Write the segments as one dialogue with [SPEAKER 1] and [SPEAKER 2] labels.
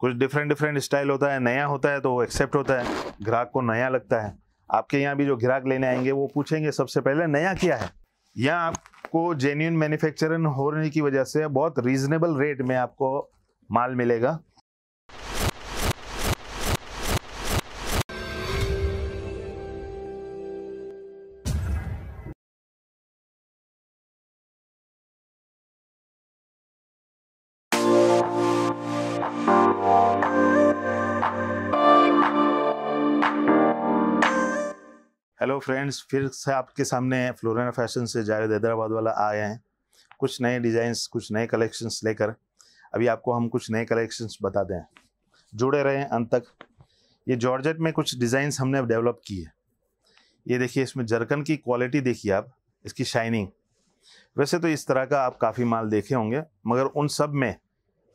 [SPEAKER 1] कुछ different different style होता है नया होता है तो वो एक्सेप्ट होता है ग्राहक को नया लगता है आपके यहाँ भी जो ग्राहक लेने आएंगे वो पूछेंगे सबसे पहले नया क्या है या आपको जेन्यून मैन्युफैक्चरिंग होने की वजह से बहुत रीजनेबल रेट में आपको माल मिलेगा हेलो फ्रेंड्स फिर से आपके सामने फ्लोरेना फैशन से जावेद हैदराबाद वाला आए हैं कुछ नए डिज़ाइंस कुछ नए कलेक्शंस लेकर अभी आपको हम कुछ नए कलेक्शंस बताते हैं जुड़े रहें अंत तक ये जॉर्जेट में कुछ डिज़ाइंस हमने डेवलप की है ये देखिए इसमें जरकन की क्वालिटी देखिए आप इसकी शाइनिंग वैसे तो इस तरह का आप काफ़ी माल देखे होंगे मगर उन सब में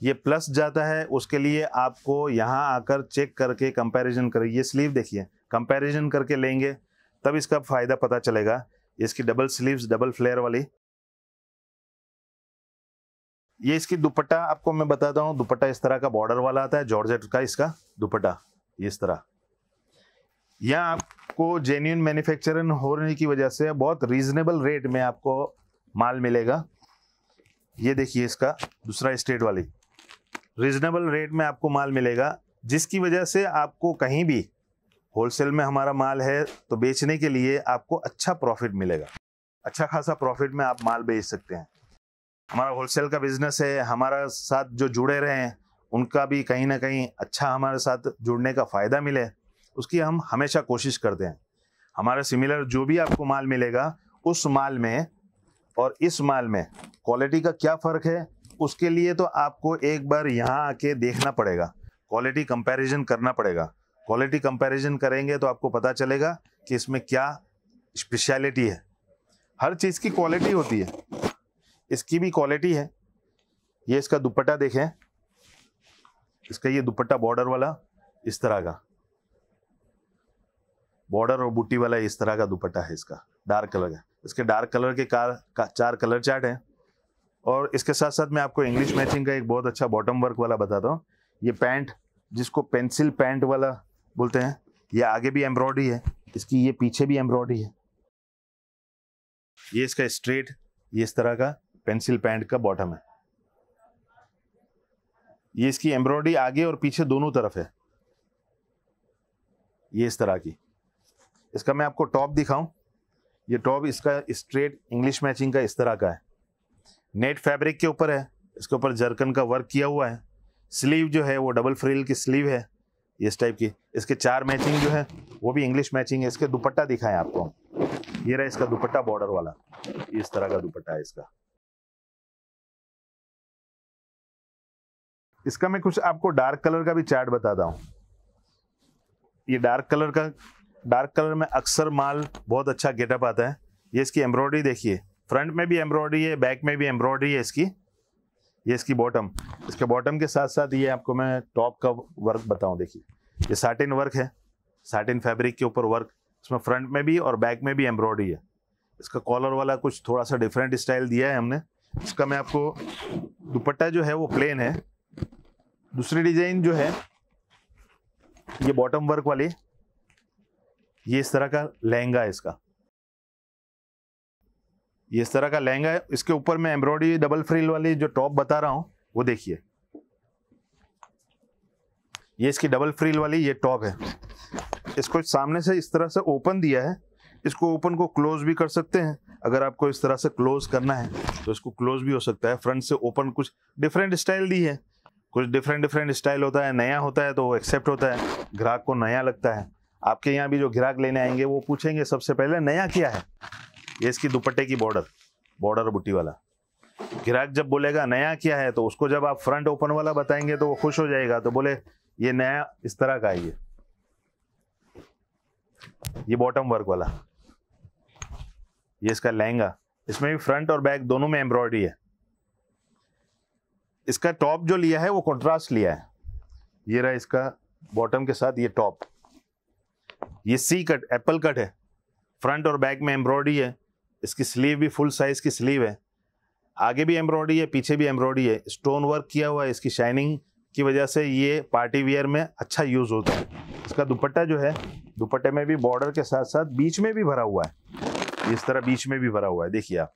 [SPEAKER 1] ये प्लस जाता है उसके लिए आपको यहाँ आकर चेक करके कंपैरिजन करें ये स्लीव देखिए कंपैरिजन करके लेंगे तब इसका फ़ायदा पता चलेगा इसकी डबल स्लीव्स डबल फ्लेयर वाली ये इसकी दुपट्टा आपको मैं बताता हूँ दुपट्टा इस तरह का बॉर्डर वाला आता है जॉर्ज का इसका दुपट्टा इस तरह यह आपको जेन्यून मैन्युफैक्चरिंग होने की वजह से बहुत रीजनेबल रेट में आपको माल मिलेगा ये देखिए इसका दूसरा स्टेट वाली रीजनेबल रेट में आपको माल मिलेगा जिसकी वजह से आपको कहीं भी होलसेल में हमारा माल है तो बेचने के लिए आपको अच्छा प्रॉफिट मिलेगा अच्छा खासा प्रॉफिट में आप माल बेच सकते हैं हमारा होलसेल का बिजनेस है हमारा साथ जो जुड़े रहे हैं उनका भी कहीं ना कहीं अच्छा हमारे साथ जुड़ने का फ़ायदा मिले उसकी हम हमेशा कोशिश करते हैं हमारा सिमिलर जो भी आपको माल मिलेगा उस माल में और इस माल में क्वालिटी का क्या फ़र्क है उसके लिए तो आपको एक बार यहाँ आके देखना पड़ेगा क्वालिटी कंपैरिजन करना पड़ेगा क्वालिटी कंपैरिजन करेंगे तो आपको पता चलेगा कि इसमें क्या स्पेशलिटी है हर चीज़ की क्वालिटी होती है इसकी भी क्वालिटी है ये इसका दुपट्टा देखें इसका ये दुपट्टा बॉर्डर वाला इस तरह का बॉर्डर और बूटी वाला इस तरह का दुपट्टा है इसका डार्क कलर का इसके डार्क कलर के कार का, चार कलर चार्ट हैं और इसके साथ साथ मैं आपको इंग्लिश मैचिंग का एक बहुत अच्छा बॉटम वर्क वाला बताता हूँ ये पैंट जिसको पेंसिल पैंट वाला बोलते हैं ये आगे भी एम्ब्रॉयडरी है इसकी ये पीछे भी एम्ब्रॉयडरी है ये इसका स्ट्रेट ये इस तरह का पेंसिल पैंट का बॉटम है ये इसकी एम्ब्रॉयडरी आगे और पीछे दोनों तरफ है ये इस तरह की इसका मैं आपको टॉप दिखाऊं ये टॉप इसका स्ट्रेट इंग्लिश मैचिंग का इस तरह का है नेट फैब्रिक के ऊपर है इसके ऊपर जर्कन का वर्क किया हुआ है स्लीव जो है वो डबल फ्रिल की स्लीव है इस टाइप की इसके चार मैचिंग जो है वो भी इंग्लिश मैचिंग है इसके दुपट्टा दिखाएं आपको ये रहा इसका दुपट्टा बॉर्डर वाला इस तरह का दुपट्टा है इसका इसका मैं कुछ आपको डार्क कलर का भी चार्ट बताता हूं ये डार्क कलर का डार्क कलर में अक्सर माल बहुत अच्छा गेटअप आता है ये इसकी एम्ब्रॉयडरी देखिए फ्रंट में भी एम्ब्रॉयडरी है बैक में भी एम्ब्रॉयडरी है इसकी ये इसकी बॉटम इसके बॉटम के साथ साथ ये आपको मैं टॉप का वर्क बताऊँ देखिए ये साटिन वर्क है साटिन फैब्रिक के ऊपर वर्क इसमें फ्रंट में भी और बैक में भी एम्ब्रॉयडरी है इसका कॉलर वाला कुछ थोड़ा सा डिफरेंट स्टाइल दिया है हमने इसका मैं आपको दुपट्टा जो है वो प्लेन है दूसरी डिजाइन जो है ये बॉटम वर्क वाली ये इस तरह का लहंगा है इसका ये इस तरह का लहंगा है इसके ऊपर मैं एम्ब्रॉयडरी डबल फ्रिल वाली जो टॉप बता रहा हूँ वो देखिए ये इसकी डबल फ्रिल वाली ये टॉप है इसको सामने से इस तरह से ओपन दिया है इसको ओपन को क्लोज भी कर सकते हैं अगर आपको इस तरह से क्लोज करना है तो इसको क्लोज भी हो सकता है फ्रंट से ओपन कुछ डिफरेंट स्टाइल दी है कुछ डिफरेंट डिफरेंट स्टाइल होता है नया होता है तो वो एक्सेप्ट होता है ग्राहक को नया लगता है आपके यहाँ भी जो ग्राहक लेने आएंगे वो पूछेंगे सबसे पहले नया क्या है ये इसकी दुपट्टे की बॉर्डर बॉर्डर बुट्टी वाला ग्राहक जब बोलेगा नया क्या है तो उसको जब आप फ्रंट ओपन वाला बताएंगे तो वो खुश हो जाएगा तो बोले ये नया इस तरह का है ये ये बॉटम वर्क वाला ये इसका लहंगा इसमें भी फ्रंट और बैक दोनों में एम्ब्रॉयडरी है इसका टॉप जो लिया है वो कॉन्ट्रास्ट लिया है ये रहा इसका बॉटम के साथ ये टॉप ये सी कट एप्पल कट है फ्रंट और बैक में एम्ब्रॉयडरी है इसकी स्लीव भी फुल साइज़ की स्लीव है आगे भी एम्ब्रॉयडरी है पीछे भी एम्ब्रॉयडरी है स्टोन वर्क किया हुआ है इसकी शाइनिंग की वजह से ये पार्टी वियर में अच्छा यूज़ होता है इसका दुपट्टा जो है दुपट्टे में भी बॉर्डर के साथ साथ बीच में भी भरा हुआ है इस तरह बीच में भी भरा हुआ है देखिए आप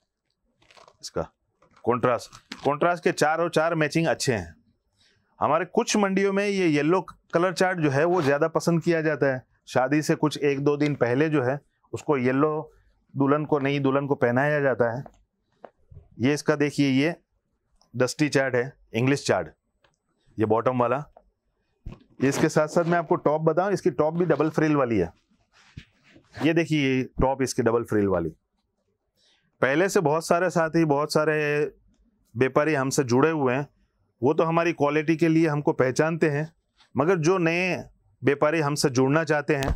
[SPEAKER 1] इसका कॉन्ट्रास्ट कॉन्ट्रास्ट के चार और चार मैचिंग अच्छे हैं हमारे कुछ मंडियों में ये येलो कलर चार्ट जो है वो ज़्यादा पसंद किया जाता है शादी से कुछ एक दो दिन पहले जो है उसको येलो दुल्हन को नई दुल्हन को पहनाया जाता है ये इसका देखिए ये डस्टी चार्ट है इंग्लिश चार्ट ये बॉटम वाला इसके साथ साथ मैं आपको टॉप बताऊं इसकी टॉप भी डबल फ्रिल वाली है ये देखिए ये टॉप इसकी डबल फ्रिल वाली पहले से बहुत सारे साथी बहुत सारे व्यापारी हमसे जुड़े हुए हैं वो तो हमारी क्वालिटी के लिए हमको पहचानते हैं मगर जो नए व्यापारी हमसे जुड़ना चाहते हैं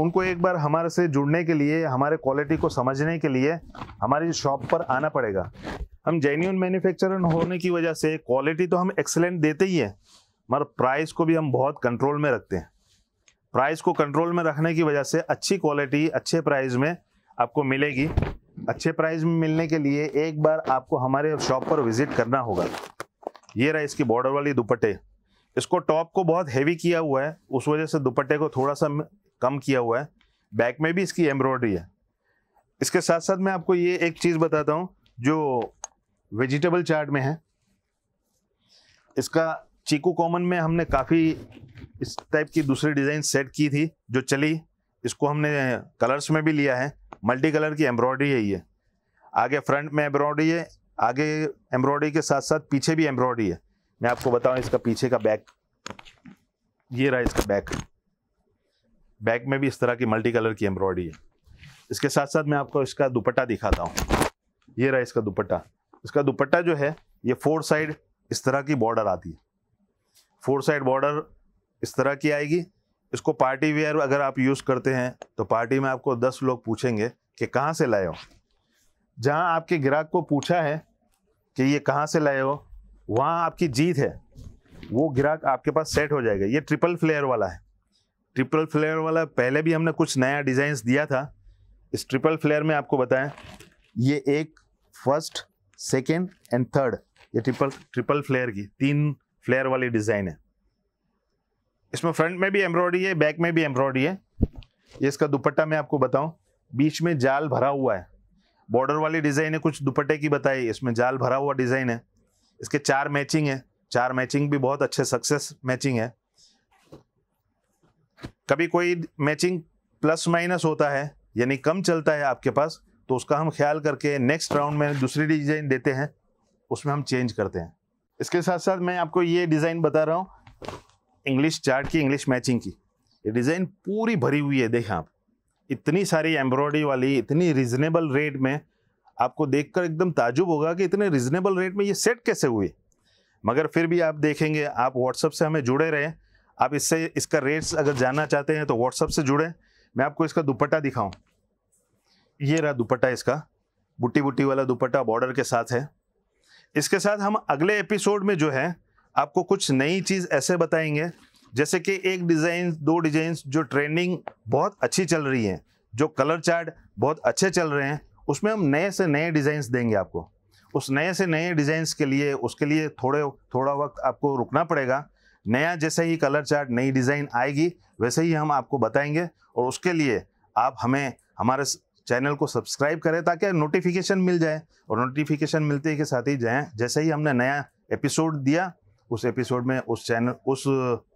[SPEAKER 1] उनको एक बार हमारे से जुड़ने के लिए हमारे क्वालिटी को समझने के लिए हमारी शॉप पर आना पड़ेगा हम जेन्यून मैन्युफैक्चरर होने की वजह से क्वालिटी तो हम एक्सेलेंट देते ही हैं मगर प्राइस को भी हम बहुत कंट्रोल में रखते हैं प्राइस को कंट्रोल में रखने की वजह से अच्छी क्वालिटी अच्छे प्राइस में आपको मिलेगी अच्छे प्राइस में मिलने के लिए एक बार आपको हमारे शॉप पर विजिट करना होगा ये रहा इसकी बॉर्डर वाली दुपट्टे इसको टॉप को बहुत हैवी किया हुआ है उस वजह से दुपट्टे को थोड़ा सा कम किया हुआ है बैक में भी इसकी एम्ब्रॉयडरी है इसके साथ साथ मैं आपको ये एक चीज़ बताता हूँ जो वेजिटेबल चार्ट में है इसका चीकू कॉमन में हमने काफ़ी इस टाइप की दूसरी डिज़ाइन सेट की थी जो चली इसको हमने कलर्स में भी लिया है मल्टी कलर की एम्ब्रॉयडरी है ये आगे फ्रंट में एम्ब्रॉयडरी है आगे एम्ब्रॉयडरी के साथ साथ पीछे भी एम्ब्रॉयडरी है मैं आपको बताऊँ इसका पीछे का बैक ये रहा इसका बैक बैक में भी इस तरह की मल्टी कलर की एम्ब्रॉयडरी है इसके साथ साथ मैं आपको इसका दुपट्टा दिखाता हूँ ये रहा इसका दुपट्टा इसका दुपट्टा जो है ये फोर साइड इस तरह की बॉर्डर आती है फोर साइड बॉर्डर इस तरह की आएगी इसको पार्टी वेयर अगर आप यूज़ करते हैं तो पार्टी में आपको दस लोग पूछेंगे कि कहाँ से लाए हो जहाँ आपके ग्राहक को पूछा है कि ये कहाँ से लाए हो वहाँ आपकी जीत है वो ग्राहक आपके पास सेट हो जाएगा ये ट्रिपल फ्लेयर वाला है ट्रिपल फ्लेयर वाला पहले भी हमने कुछ नया डिजाइन दिया था इस ट्रिपल फ्लेयर में आपको बताएं ये एक फर्स्ट सेकेंड एंड थर्ड ये ट्रिपल ट्रिपल फ्लेयर की तीन फ्लेयर वाली डिज़ाइन है इसमें फ्रंट में भी एम्ब्रॉयडरी है बैक में भी एम्ब्रॉयडरी है ये इसका दुपट्टा मैं आपको बताऊं बीच में जाल भरा हुआ है बॉर्डर वाली डिज़ाइन है कुछ दुपट्टे की बताई इसमें जाल भरा हुआ डिज़ाइन है इसके चार मैचिंग है चार मैचिंग भी बहुत अच्छे सक्सेस मैचिंग है कभी कोई मैचिंग प्लस माइनस होता है यानी कम चलता है आपके पास तो उसका हम ख्याल करके नेक्स्ट राउंड में दूसरी डिजाइन देते हैं उसमें हम चेंज करते हैं इसके साथ साथ मैं आपको ये डिज़ाइन बता रहा हूँ इंग्लिश चार्ट की इंग्लिश मैचिंग की ये डिज़ाइन पूरी भरी हुई है देखें आप इतनी सारी एम्ब्रॉयडरी वाली इतनी रिजनेबल रेट में आपको देखकर एकदम ताजुब होगा कि इतने रिजनेबल रेट में ये सेट कैसे हुए मगर फिर भी आप देखेंगे आप व्हाट्सअप से हमें जुड़े रहें आप इससे इसका रेट्स अगर जानना चाहते हैं तो व्हाट्सअप से जुड़े मैं आपको इसका दुपट्टा दिखाऊं ये रहा दुपट्टा इसका बुट्टी बुट्टी वाला दुपट्टा बॉर्डर के साथ है इसके साथ हम अगले एपिसोड में जो है आपको कुछ नई चीज़ ऐसे बताएंगे जैसे कि एक डिज़ाइन दो डिजाइन जो ट्रेंडिंग बहुत अच्छी चल रही है जो कलर चार्ट बहुत अच्छे चल रहे हैं उसमें हम नए से नए डिज़ाइंस देंगे आपको उस नए से नए डिज़ाइंस के लिए उसके लिए थोड़े थोड़ा वक्त आपको रुकना पड़ेगा नया जैसे ही कलर चार्ट नई डिज़ाइन आएगी वैसे ही हम आपको बताएंगे और उसके लिए आप हमें हमारे चैनल को सब्सक्राइब करें ताकि नोटिफिकेशन मिल जाए और नोटिफिकेशन मिलते के साथ ही जाए जैसे ही हमने नया एपिसोड दिया उस एपिसोड में उस चैनल उस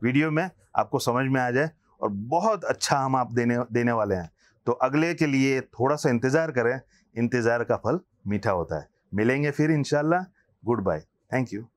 [SPEAKER 1] वीडियो में आपको समझ में आ जाए और बहुत अच्छा हम आप देने देने वाले हैं तो अगले के लिए थोड़ा सा इंतज़ार करें इंतज़ार का फल मीठा होता है मिलेंगे फिर इन गुड बाय थैंक यू